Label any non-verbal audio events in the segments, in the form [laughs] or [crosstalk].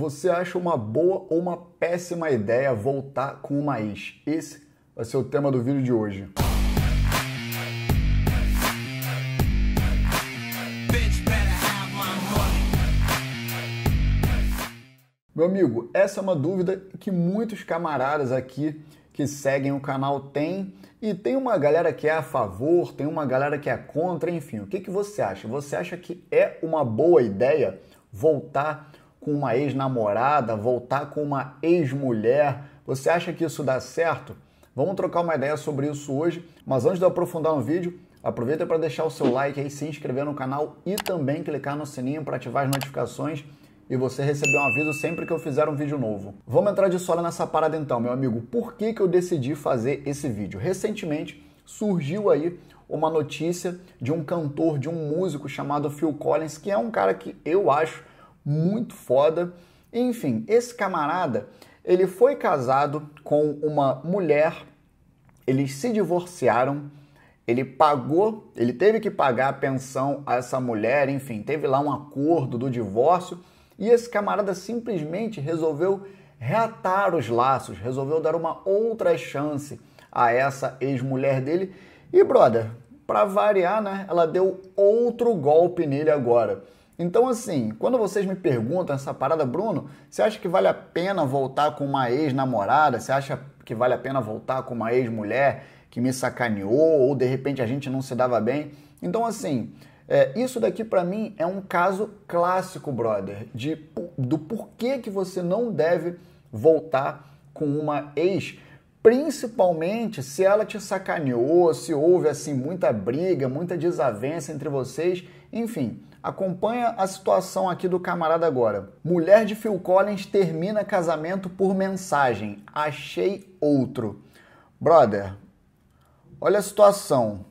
Você acha uma boa ou uma péssima ideia voltar com o Maíz? Esse vai ser o tema do vídeo de hoje. Meu amigo, essa é uma dúvida que muitos camaradas aqui que seguem o canal têm. E tem uma galera que é a favor, tem uma galera que é contra, enfim. O que, que você acha? Você acha que é uma boa ideia voltar com uma ex-namorada, voltar com uma ex-mulher. Você acha que isso dá certo? Vamos trocar uma ideia sobre isso hoje, mas antes de eu aprofundar no vídeo, aproveita para deixar o seu like aí, se inscrever no canal e também clicar no sininho para ativar as notificações e você receber um aviso sempre que eu fizer um vídeo novo. Vamos entrar de sola nessa parada então, meu amigo. Por que, que eu decidi fazer esse vídeo? Recentemente surgiu aí uma notícia de um cantor, de um músico chamado Phil Collins, que é um cara que eu acho muito foda. Enfim, esse camarada, ele foi casado com uma mulher, eles se divorciaram, ele pagou, ele teve que pagar a pensão a essa mulher, enfim, teve lá um acordo do divórcio, e esse camarada simplesmente resolveu reatar os laços, resolveu dar uma outra chance a essa ex-mulher dele. E brother, para variar, né, ela deu outro golpe nele agora. Então, assim, quando vocês me perguntam essa parada, Bruno, você acha que vale a pena voltar com uma ex-namorada? Você acha que vale a pena voltar com uma ex-mulher que me sacaneou ou de repente a gente não se dava bem? Então, assim, é, isso daqui para mim é um caso clássico, brother, de, do porquê que você não deve voltar com uma ex, principalmente se ela te sacaneou, se houve assim muita briga, muita desavença entre vocês, enfim. Acompanha a situação aqui do camarada agora. Mulher de Phil Collins termina casamento por mensagem. Achei outro. Brother, olha a situação.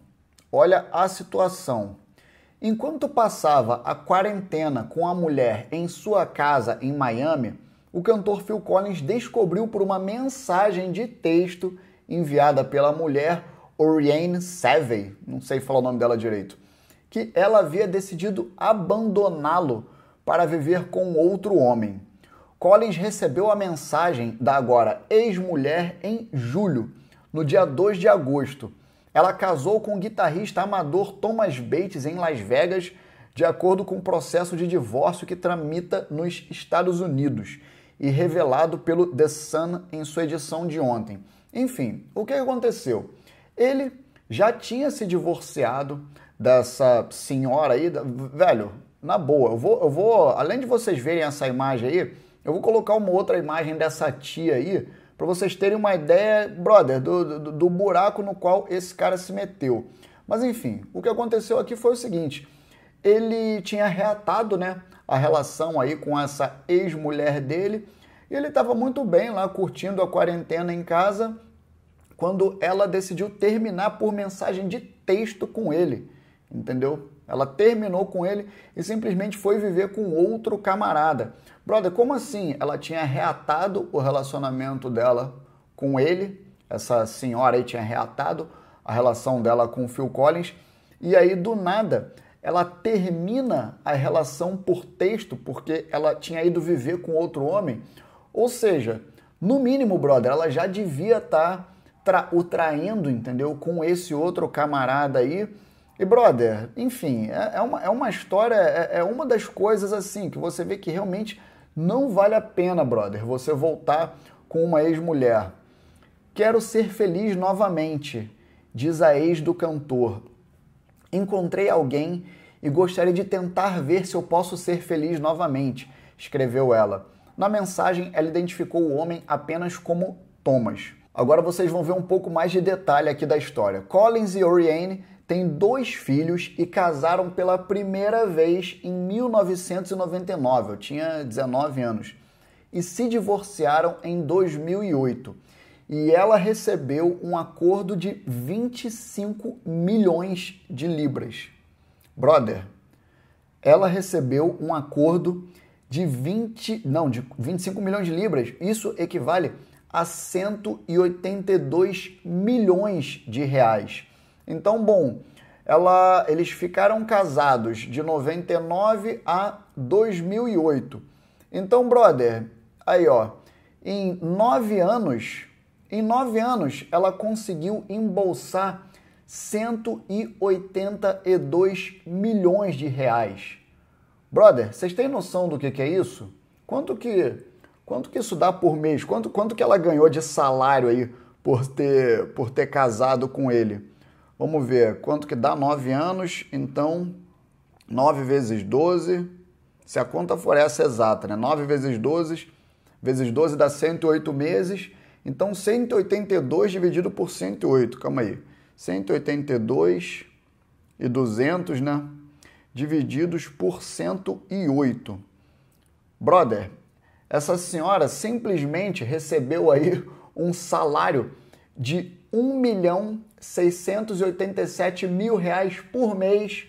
Olha a situação. Enquanto passava a quarentena com a mulher em sua casa em Miami, o cantor Phil Collins descobriu por uma mensagem de texto enviada pela mulher Oriane Savey, não sei falar o nome dela direito, que ela havia decidido abandoná-lo para viver com outro homem. Collins recebeu a mensagem da agora ex-mulher em julho, no dia 2 de agosto. Ela casou com o guitarrista amador Thomas Bates em Las Vegas, de acordo com o um processo de divórcio que tramita nos Estados Unidos e revelado pelo The Sun em sua edição de ontem. Enfim, o que aconteceu? Ele já tinha se divorciado, dessa senhora aí, velho, na boa, eu vou, eu vou, além de vocês verem essa imagem aí, eu vou colocar uma outra imagem dessa tia aí, para vocês terem uma ideia, brother, do, do, do, buraco no qual esse cara se meteu. Mas enfim, o que aconteceu aqui foi o seguinte: ele tinha reatado né, a relação aí com essa ex-mulher dele, e ele estava muito bem lá curtindo a quarentena em casa, quando ela decidiu terminar por mensagem de texto com ele entendeu? Ela terminou com ele e simplesmente foi viver com outro camarada. Brother, como assim? Ela tinha reatado o relacionamento dela com ele, essa senhora aí tinha reatado a relação dela com o Phil Collins, e aí do nada ela termina a relação por texto porque ela tinha ido viver com outro homem. Ou seja, no mínimo, brother, ela já devia estar tá tra o traindo, entendeu? Com esse outro camarada aí e, brother, enfim, é, é uma, é uma história, é, é uma das coisas assim que você vê que realmente não vale a pena, brother, você voltar com uma ex-mulher. Quero ser feliz novamente, diz a ex do cantor. Encontrei alguém e gostaria de tentar ver se eu posso ser feliz novamente, escreveu ela. Na mensagem, ela identificou o homem apenas como Thomas. Agora vocês vão ver um pouco mais de detalhe aqui da história. Collins e Oriane tem dois filhos e casaram pela primeira vez em 1999. Eu tinha 19 anos. E se divorciaram em 2008. E ela recebeu um acordo de 25 milhões de libras. Brother, ela recebeu um acordo de 20, não, de 25 milhões de libras. Isso equivale a 182 milhões de reais. Então, bom, ela, eles ficaram casados de 99 a 2008. Então, brother, aí ó, em nove anos, em nove anos, ela conseguiu embolsar 182 milhões de reais. Brother, vocês têm noção do que, que é isso? Quanto que quanto que isso dá por mês? Quanto quanto que ela ganhou de salário aí por ter por ter casado com ele? Vamos ver quanto que dá 9 anos, então 9 vezes 12, se a conta for essa exata, né? 9 vezes 12, vezes 12 dá 108 meses, então 182 dividido por 108, calma aí. 182 e 200, né? Divididos por 108. Brother, essa senhora simplesmente recebeu aí um salário de 1 milhão 687 mil reais por mês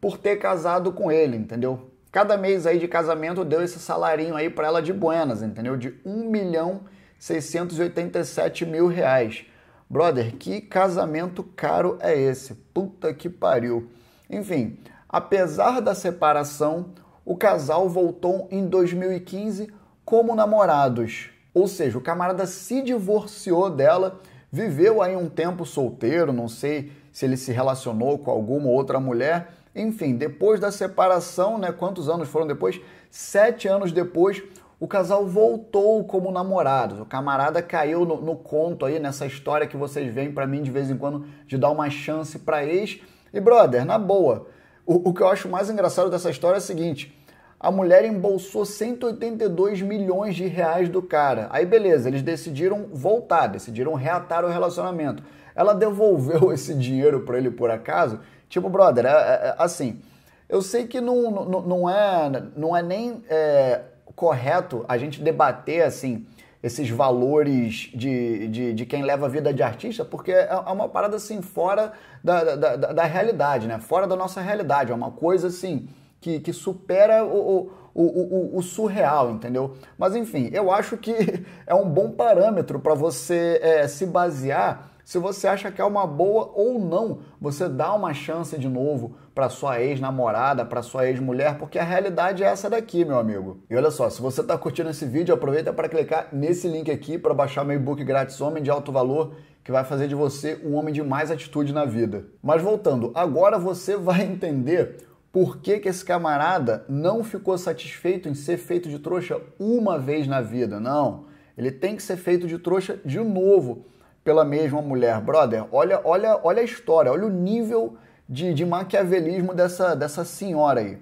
por ter casado com ele, entendeu? Cada mês aí de casamento deu esse salarinho aí para ela de buenas, entendeu? De 1 milhão 687 mil reais. Brother, que casamento caro é esse? Puta que pariu. Enfim, apesar da separação, o casal voltou em 2015 como namorados. Ou seja, o camarada se divorciou dela viveu aí um tempo solteiro, não sei se ele se relacionou com alguma outra mulher. Enfim, depois da separação, né? Quantos anos foram depois? Sete anos depois, o casal voltou como namorados. O camarada caiu no, no conto aí, nessa história que vocês veem para mim de vez em quando, de dar uma chance para ex. E brother, na boa, o, o que eu acho mais engraçado dessa história é o seguinte: a mulher embolsou 182 milhões de reais do cara. Aí beleza, eles decidiram voltar, decidiram reatar o relacionamento. Ela devolveu [laughs] esse dinheiro para ele por acaso? Tipo, brother, é, é, é assim, eu sei que não, não, não, é, não é nem é, correto a gente debater assim esses valores de, de, de, quem leva a vida de artista, porque é, é uma parada assim fora da, da, da, da realidade, né? Fora da nossa realidade, é uma coisa assim que, que supera o, o, o, o, surreal, entendeu? Mas enfim, eu acho que [laughs] é um bom parâmetro para você é, se basear se você acha que é uma boa ou não você dá uma chance de novo para sua ex-namorada, para sua ex-mulher, porque a realidade é essa daqui, meu amigo. E olha só, se você está curtindo esse vídeo, aproveita para clicar nesse link aqui para baixar meu e-book grátis Homem de Alto Valor, que vai fazer de você um homem de mais atitude na vida. Mas voltando, agora você vai entender por que, que esse camarada não ficou satisfeito em ser feito de trouxa uma vez na vida? Não. Ele tem que ser feito de trouxa de novo pela mesma mulher. Brother, olha, olha, olha a história, olha o nível de, de maquiavelismo dessa, dessa senhora aí.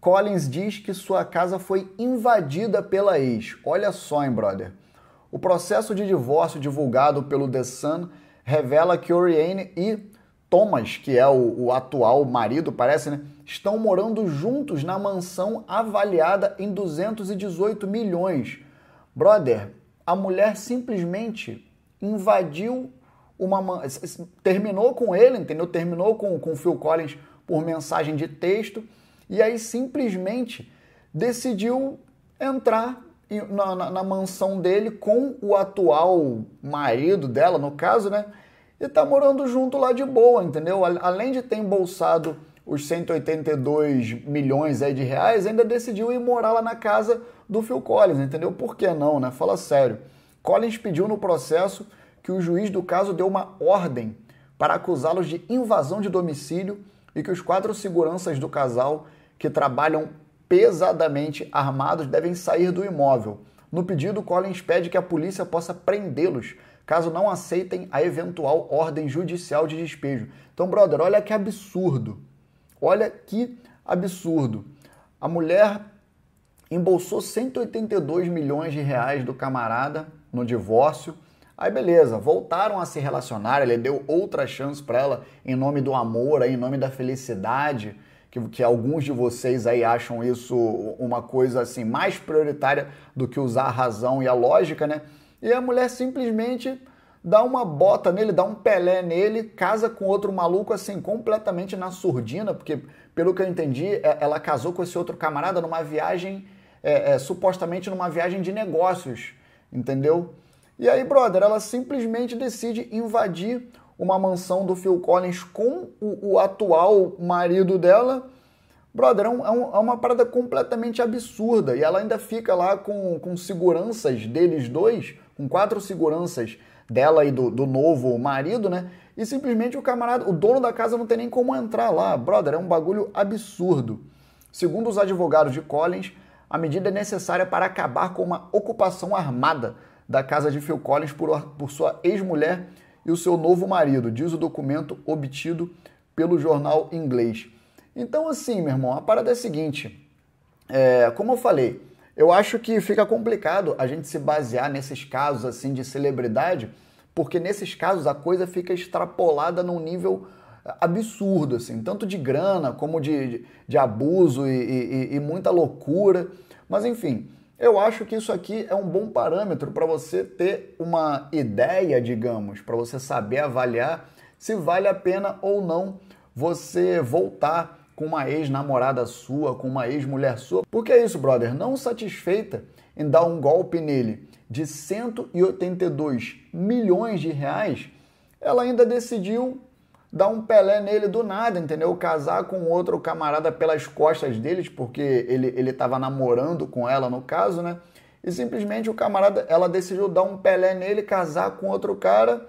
Collins diz que sua casa foi invadida pela ex. Olha só, hein, brother. O processo de divórcio divulgado pelo The Sun revela que Oriane e Thomas, que é o, o atual marido, parece, né? Estão morando juntos na mansão avaliada em 218 milhões. Brother, a mulher simplesmente invadiu uma mansão. Terminou com ele, entendeu? Terminou com o Phil Collins por mensagem de texto e aí simplesmente decidiu entrar na, na, na mansão dele com o atual marido dela, no caso, né? e tá morando junto lá de boa, entendeu? Além de ter embolsado os 182 milhões aí de reais, ainda decidiu ir morar lá na casa do Phil Collins, entendeu? Por que não, né? Fala sério. Collins pediu no processo que o juiz do caso deu uma ordem para acusá-los de invasão de domicílio e que os quatro seguranças do casal que trabalham pesadamente armados devem sair do imóvel. No pedido, Collins pede que a polícia possa prendê-los caso não aceitem a eventual ordem judicial de despejo. Então, brother, olha que absurdo. Olha que absurdo. A mulher embolsou 182 milhões de reais do camarada no divórcio. Aí beleza, voltaram a se relacionar, ele deu outra chance para ela em nome do amor, em nome da felicidade, que, que alguns de vocês aí acham isso uma coisa assim mais prioritária do que usar a razão e a lógica, né? E a mulher simplesmente dá uma bota nele, dá um pelé nele, casa com outro maluco assim, completamente na surdina, porque pelo que eu entendi, é, ela casou com esse outro camarada numa viagem, é, é, supostamente numa viagem de negócios, entendeu? E aí, brother, ela simplesmente decide invadir uma mansão do Phil Collins com o, o atual marido dela. Brother, é, um, é, é uma parada completamente absurda. E ela ainda fica lá com, com seguranças deles dois com quatro seguranças dela e do, do novo marido, né? E simplesmente o camarada, o dono da casa não tem nem como entrar lá. Brother, é um bagulho absurdo. Segundo os advogados de Collins, a medida é necessária para acabar com uma ocupação armada da casa de Phil Collins por, por sua ex-mulher e o seu novo marido, diz o documento obtido pelo jornal inglês. Então, assim, meu irmão, a parada é a seguinte: é, como eu falei, eu acho que fica complicado a gente se basear nesses casos assim de celebridade, porque nesses casos a coisa fica extrapolada num nível eh, absurdo, assim, tanto de grana como de, de, de abuso e, e, e muita loucura. Mas enfim, eu acho que isso aqui é um bom parâmetro para você ter uma ideia, digamos, para você saber avaliar se vale a pena ou não você voltar com uma ex-namorada sua, com uma ex-mulher sua. Porque é isso, brother, não satisfeita em dar um golpe nele de 182 milhões de reais, ela ainda decidiu dar um Pelé nele do nada, entendeu? Casar com outro camarada pelas costas deles, porque ele ele estava namorando com ela no caso, né? E simplesmente o camarada, ela decidiu dar um Pelé nele, casar com outro cara,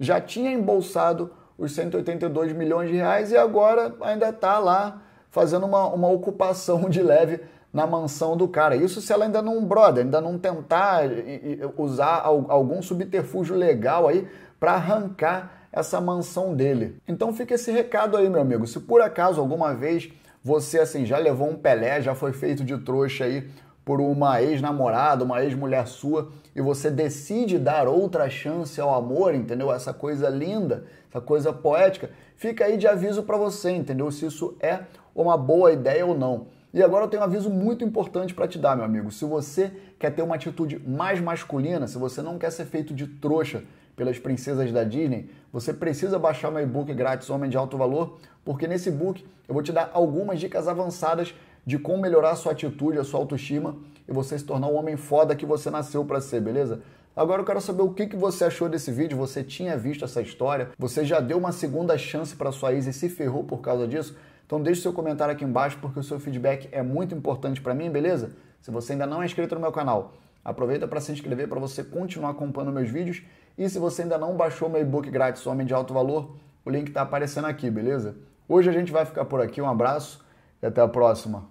já tinha embolsado os 182 milhões de reais e agora ainda está lá fazendo uma, uma ocupação de leve na mansão do cara. Isso se ela ainda não, brother, ainda não tentar usar algum subterfúgio legal aí para arrancar essa mansão dele. Então fica esse recado aí, meu amigo. Se por acaso alguma vez você assim já levou um Pelé, já foi feito de trouxa aí por uma ex-namorada, uma ex-mulher sua e você decide dar outra chance ao amor, entendeu? Essa coisa linda coisa poética, fica aí de aviso para você, entendeu? Se isso é uma boa ideia ou não. E agora eu tenho um aviso muito importante para te dar, meu amigo. Se você quer ter uma atitude mais masculina, se você não quer ser feito de trouxa pelas princesas da Disney, você precisa baixar meu e-book grátis Homem de Alto Valor, porque nesse book eu vou te dar algumas dicas avançadas de como melhorar a sua atitude, a sua autoestima e você se tornar o homem foda que você nasceu para ser, beleza? Agora eu quero saber o que, que você achou desse vídeo, você tinha visto essa história, você já deu uma segunda chance para sua ex e se ferrou por causa disso? Então deixe seu comentário aqui embaixo porque o seu feedback é muito importante para mim, beleza? Se você ainda não é inscrito no meu canal, aproveita para se inscrever para você continuar acompanhando meus vídeos e se você ainda não baixou meu e-book grátis Homem de Alto Valor, o link está aparecendo aqui, beleza? Hoje a gente vai ficar por aqui, um abraço e até a próxima.